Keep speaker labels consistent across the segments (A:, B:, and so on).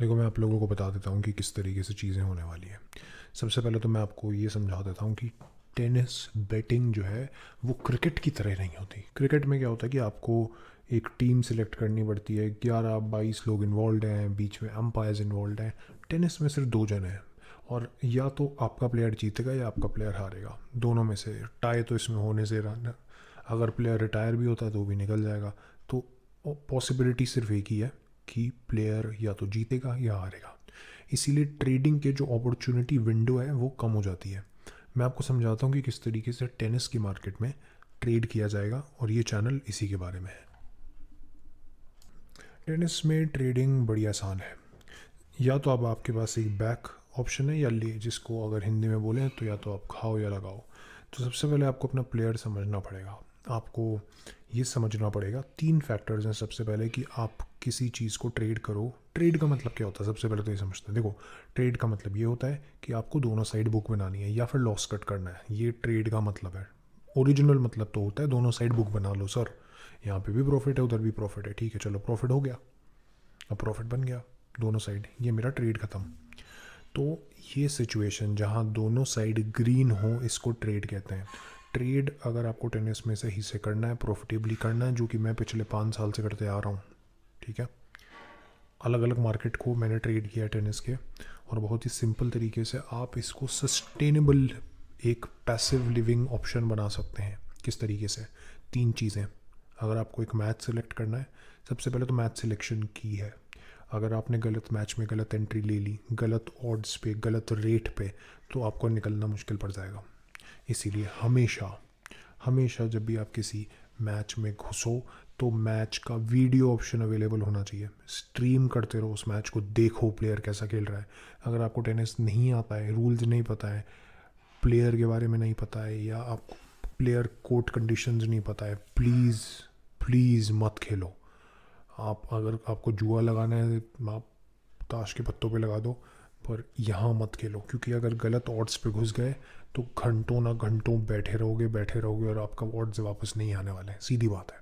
A: देखो मैं आप लोगों को बता देता हूँ कि किस तरीके से चीज़ें होने वाली हैं सबसे पहले तो मैं आपको ये समझा देता हूँ कि टेनिस बैटिंग जो है वो क्रिकेट की तरह नहीं होती क्रिकेट में क्या होता है कि आपको एक टीम सिलेक्ट करनी पड़ती है ग्यारह बाईस लोग इन्वॉल्व हैं बीच में अम्पायर्स इन्वॉल्व हैं टेनिस में सिर्फ दो जने हैं और या तो आपका प्लेयर जीतेगा या आपका प्लेयर हारेगा दोनों में से टाई तो इसमें होने से रहा अगर प्लेयर रिटायर भी होता है तो भी निकल जाएगा तो पॉसिबिलिटी सिर्फ एक ही है कि प्लेयर या तो जीतेगा या हारेगा इसीलिए ट्रेडिंग के जो अपॉर्चुनिटी विंडो है वो कम हो जाती है मैं आपको समझाता हूँ कि किस तरीके से टेनिस की मार्केट में ट्रेड किया जाएगा और ये चैनल इसी के बारे में है टेनिस में ट्रेडिंग बड़ी आसान है या तो अब आप आपके पास एक बैक ऑप्शन है या ले जिसको अगर हिंदी में बोलें तो या तो आप खाओ या लगाओ तो सबसे पहले आपको अपना प्लेयर समझना पड़ेगा आपको ये समझना पड़ेगा तीन फैक्टर्स हैं सबसे पहले कि आप किसी चीज़ को ट्रेड करो ट्रेड का मतलब क्या होता है सबसे पहले तो ये समझते हैं देखो ट्रेड का मतलब ये होता है कि आपको दोनों साइड बुक बनानी है या फिर लॉस कट करना है ये ट्रेड का मतलब है ओरिजिनल मतलब तो होता है दोनों साइड बुक बना लो सर यहाँ पे भी प्रॉफिट है उधर भी प्रॉफिट है ठीक है चलो प्रॉफिट हो गया अब प्रॉफिट बन गया दोनों साइड ये मेरा ट्रेड ख़त्म तो ये सिचुएशन जहाँ दोनों साइड ग्रीन हो इसको ट्रेड कहते हैं ट्रेड अगर आपको टेनिस में सही से करना है प्रॉफिटेबली करना है जो कि मैं पिछले पाँच साल से करते आ रहा हूँ ठीक है अलग अलग मार्केट को मैंने ट्रेड किया टेनिस के और बहुत ही सिंपल तरीके से आप इसको सस्टेनेबल एक पैसिव लिविंग ऑप्शन बना सकते हैं किस तरीके से तीन चीज़ें अगर आपको एक मैच सेलेक्ट करना है सबसे पहले तो मैच सिलेक्शन की है अगर आपने गलत मैच में गलत एंट्री ले ली गलत ऑड्स पे गलत रेट पे तो आपको निकलना मुश्किल पड़ जाएगा इसीलिए हमेशा हमेशा जब भी आप किसी मैच में घुसो तो मैच का वीडियो ऑप्शन अवेलेबल होना चाहिए स्ट्रीम करते रहो उस मैच को देखो प्लेयर कैसा खेल रहा है अगर आपको टेनिस नहीं आता है रूल्स नहीं पता है प्लेयर के बारे में नहीं पता है या आप प्लेयर कोर्ट कंडीशंस नहीं पता है प्लीज़ प्लीज़ मत खेलो आप अगर आपको जुआ लगाना है आप ताश के पत्तों पे लगा दो पर यहाँ मत खेलो क्योंकि अगर गलत ऑड्स पे घुस गए तो घंटों ना घंटों बैठे रहोगे बैठे रहोगे और आपका ऑड्स वापस नहीं आने वाले हैं सीधी बात है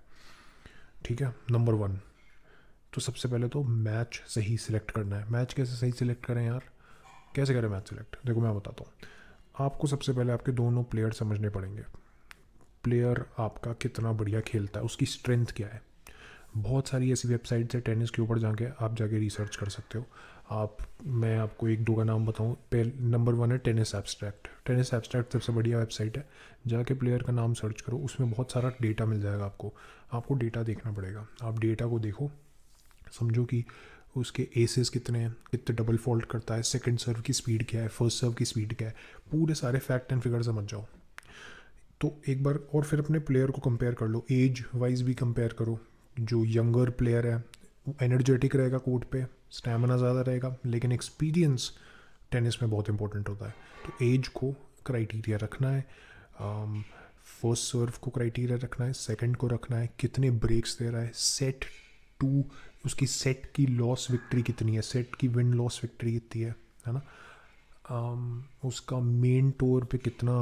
A: ठीक है नंबर वन तो सबसे पहले तो मैच सही सिलेक्ट करना है मैच कैसे सही सिलेक्ट करें यार कैसे करें मैच सिलेक्ट देखो मैं बताता हूँ आपको सबसे पहले आपके दोनों प्लेयर समझने पड़ेंगे प्लेयर आपका कितना बढ़िया खेलता है उसकी स्ट्रेंथ क्या है बहुत सारी ऐसी वेबसाइट्स है टेनिस के ऊपर जाके आप जाके रिसर्च कर सकते हो आप मैं आपको एक दो का नाम बताऊँ पहले नंबर वन है टेनिस एब्स्ट्रैक्ट टेनिस एब्स्ट्रैक्ट सबसे बढ़िया वेबसाइट है जाके प्लेयर का नाम सर्च करो उसमें बहुत सारा डेटा मिल जाएगा आपको आपको डेटा देखना पड़ेगा आप डेटा को देखो समझो कि उसके एसेस कितने हैं कितने डबल फॉल्ट करता है सेकेंड सर्व की स्पीड क्या है फर्स्ट सर्व की स्पीड क्या है पूरे सारे फैक्ट एंड फिगर समझ जाओ तो एक बार और फिर अपने प्लेयर को कंपेयर कर लो एज वाइज भी कंपेयर करो जो यंगर प्लेयर है एनर्जेटिक रहेगा कोर्ट पे स्टेमिना ज़्यादा रहेगा लेकिन एक्सपीरियंस टेनिस में बहुत इंपॉर्टेंट होता है तो एज को क्राइटेरिया रखना है फर्स्ट um, सर्व को क्राइटेरिया रखना है सेकंड को रखना है कितने ब्रेक्स दे रहा है सेट टू उसकी सेट की लॉस विक्ट्री कितनी है सेट की विन लॉस विक्ट्री कितनी है है ना um, उसका मेन टोर पे कितना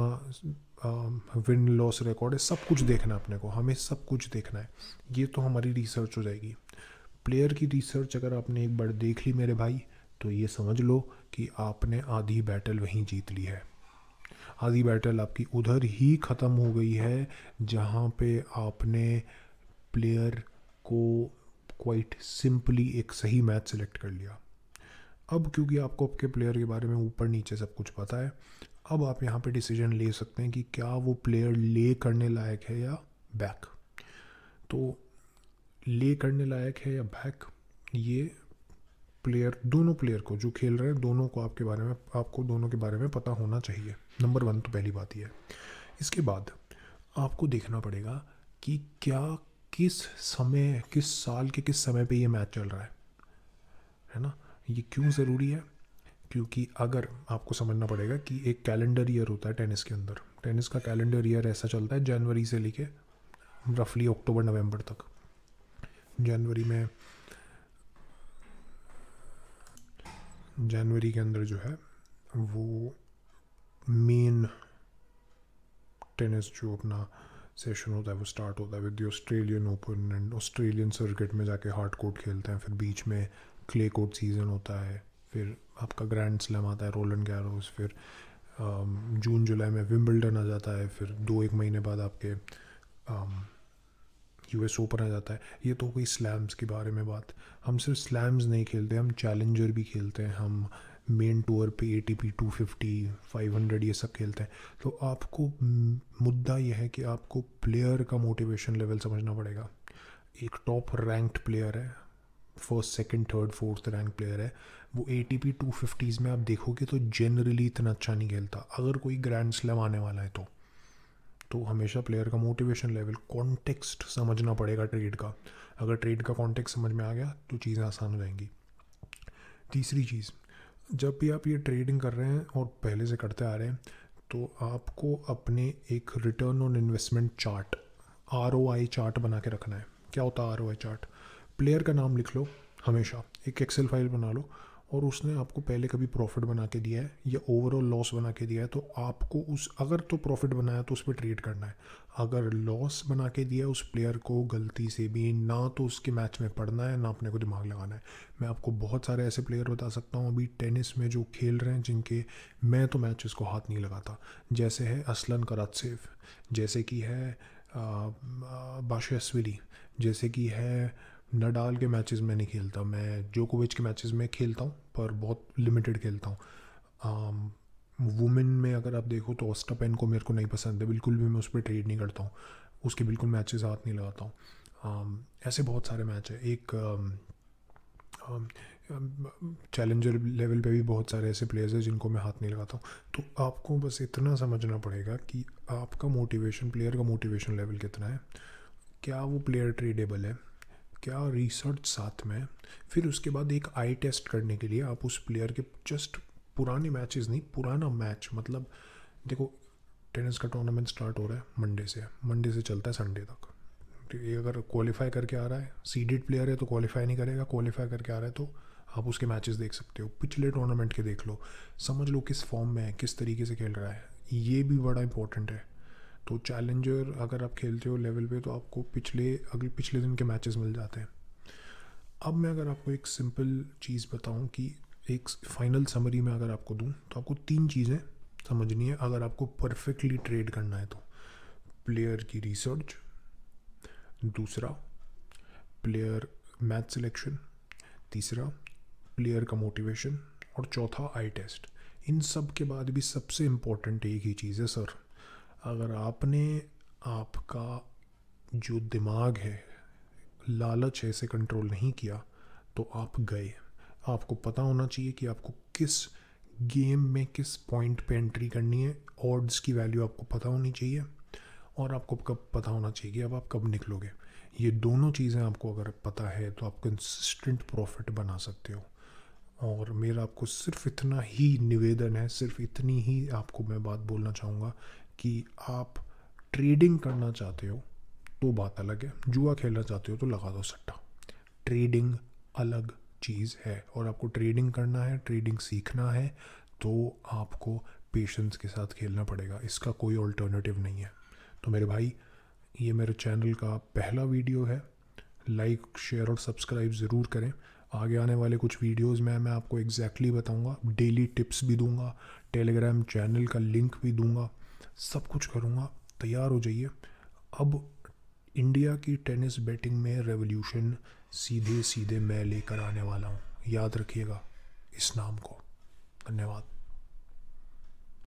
A: विन लॉस रिकॉर्ड है सब कुछ देखना है अपने को हमें सब कुछ देखना है ये तो हमारी रिसर्च हो जाएगी प्लेयर की रिसर्च अगर आपने एक बार देख ली मेरे भाई तो ये समझ लो कि आपने आधी बैटल वहीं जीत ली है आधी बैटल आपकी उधर ही ख़त्म हो गई है जहाँ पे आपने प्लेयर को क्वाइट सिंपली एक सही मैच सेलेक्ट कर लिया अब क्योंकि आपको आपके प्लेयर के बारे में ऊपर नीचे सब कुछ पता है अब आप यहाँ पे डिसीजन ले सकते हैं कि क्या वो प्लेयर ले करने लायक है या बैक तो ले करने लायक है या बैक ये प्लेयर दोनों प्लेयर को जो खेल रहे हैं दोनों को आपके बारे में आपको दोनों के बारे में पता होना चाहिए नंबर वन तो पहली बात यह है इसके बाद आपको देखना पड़ेगा कि क्या किस समय किस साल के किस समय पे ये मैच चल रहा है है ना ये क्यों ज़रूरी है क्योंकि अगर आपको समझना पड़ेगा कि एक कैलेंडर ईयर होता है टेनिस के अंदर टेनिस का कैलेंडर ईयर ऐसा चलता है जनवरी से लेके रफली अक्टूबर नवंबर तक जनवरी में जनवरी के अंदर जो है वो मेन टेनिस जो अपना सेशन होता है वो स्टार्ट होता है with Australian Open and Australian circuit में जाके हार्ड कोर्ट खेलते हैं फिर बीच में क्ले कोर्ट सीज़न होता है फिर आपका ग्रैंड स्लैम आता है रोलन गैरोस फिर जून um, जुलाई में विम्बल्टन आ जाता है फिर दो एक महीने बाद आपके um, यू एस ओपन आ जाता है ये तो कोई स्लैम्स के बारे में बात हम सिर्फ स्लैम्स नहीं खेलते हम चैलेंजर भी खेलते हैं हम मेन टूर पे A T P two fifty five hundred ये सब खेलते हैं तो आपको मुद्दा यह है कि आपको प्लेयर का मोटिवेशन लेवल समझना पड़ेगा एक टॉप रैंक्ड प्लेयर है first second third fourth rank player है वो A T P two fifties में आप देखोगे तो जनरली इतना अच्छा नहीं खेलता अगर कोई ग्रैंड स्लैम आने वाला है तो तो हमेशा प्लेयर का मोटिवेशन लेवल कॉन्टेक्स्ट समझना पड़ेगा ट्रेड का अगर ट्रेड का कॉन्टेक्स्ट समझ में आ गया तो चीज़ें आसान हो जाएंगी तीसरी चीज़ जब भी आप ये ट्रेडिंग कर रहे हैं और पहले से करते आ रहे हैं तो आपको अपने एक return on investment chart R chart बना के रखना है क्या होता है आर चार्ट प्लेयर का नाम लिख लो हमेशा एक एक्सेल फाइल बना लो और उसने आपको पहले कभी प्रॉफिट बना के दिया है या ओवरऑल लॉस बना के दिया है तो आपको उस अगर तो प्रॉफिट बनाया तो उस पर ट्रेड करना है अगर लॉस बना के दिया उस प्लेयर को गलती से भी ना तो उसके मैच में पढ़ना है ना अपने को दिमाग लगाना है मैं आपको बहुत सारे ऐसे प्लेयर बता सकता हूँ अभी टेनिस में जो खेल रहे हैं जिनके मैं तो मैच को हाथ नहीं लगाता जैसे है असलन सेफ जैसे कि है बाशस्विली जैसे कि है नडाल के मैचेस में नहीं खेलता मैं जोकोविच के मैचेस में खेलता हूँ पर बहुत लिमिटेड खेलता हूँ वुमेन में अगर आप देखो तो पेन को मेरे को नहीं पसंद है बिल्कुल भी मैं उस पर ट्रेड नहीं करता हूँ उसके बिल्कुल मैचेस हाथ नहीं लगाता हूँ ऐसे बहुत सारे मैच है एक चैलेंजर लेवल पे भी बहुत सारे ऐसे प्लेयर्स हैं जिनको मैं हाथ नहीं लगाता हूँ तो आपको बस इतना समझना पड़ेगा कि आपका मोटिवेशन प्लेयर का मोटिवेशन लेवल कितना है क्या वो प्लेयर ट्रेडेबल है क्या रिसर्च साथ में फिर उसके बाद एक आई टेस्ट करने के लिए आप उस प्लेयर के जस्ट पुराने मैचेस नहीं पुराना मैच मतलब देखो टेनिस का टूर्नामेंट स्टार्ट हो रहा है मंडे से मंडे से चलता है संडे तक ये अगर क्वालिफाई करके आ रहा है सीडेड प्लेयर है तो क्वालिफाई नहीं करेगा क्वालिफाई करके आ रहा है तो आप उसके मैचेस देख सकते हो पिछले टूर्नामेंट के देख लो समझ लो किस फॉर्म में है किस तरीके से खेल रहा है ये भी बड़ा इंपॉर्टेंट है तो चैलेंजर अगर आप खेलते हो लेवल पे तो आपको पिछले अगले पिछले दिन के मैचेस मिल जाते हैं अब मैं अगर आपको एक सिंपल चीज़ बताऊं कि एक फाइनल समरी में अगर आपको दूं तो आपको तीन चीज़ें समझनी है अगर आपको परफेक्टली ट्रेड करना है तो प्लेयर की रिसर्च दूसरा प्लेयर मैच सिलेक्शन तीसरा प्लेयर का मोटिवेशन और चौथा आई टेस्ट इन सब के बाद भी सबसे इम्पोर्टेंट एक ही चीज़ है सर अगर आपने आपका जो दिमाग है लालच है इसे कंट्रोल नहीं किया तो आप गए आपको पता होना चाहिए कि आपको किस गेम में किस पॉइंट पे एंट्री करनी है ऑड्स की वैल्यू आपको पता होनी चाहिए और आपको कब पता होना चाहिए कि अब आप कब निकलोगे ये दोनों चीज़ें आपको अगर पता है तो आप कंसिस्टेंट प्रॉफिट बना सकते हो और मेरा आपको सिर्फ इतना ही निवेदन है सिर्फ इतनी ही आपको मैं बात बोलना चाहूँगा कि आप ट्रेडिंग करना चाहते हो तो बात अलग है जुआ खेलना चाहते हो तो लगा दो सट्टा ट्रेडिंग अलग चीज़ है और आपको ट्रेडिंग करना है ट्रेडिंग सीखना है तो आपको पेशेंस के साथ खेलना पड़ेगा इसका कोई ऑल्टरनेटिव नहीं है तो मेरे भाई ये मेरे चैनल का पहला वीडियो है लाइक शेयर और सब्सक्राइब ज़रूर करें आगे आने वाले कुछ वीडियोस में मैं आपको एग्जैक्टली exactly बताऊंगा डेली टिप्स भी दूंगा टेलीग्राम चैनल का लिंक भी दूंगा सब कुछ करूँगा तैयार हो जाइए अब इंडिया की टेनिस बैटिंग में रेवोल्यूशन सीधे सीधे मैं लेकर आने वाला हूँ याद रखिएगा इस नाम को धन्यवाद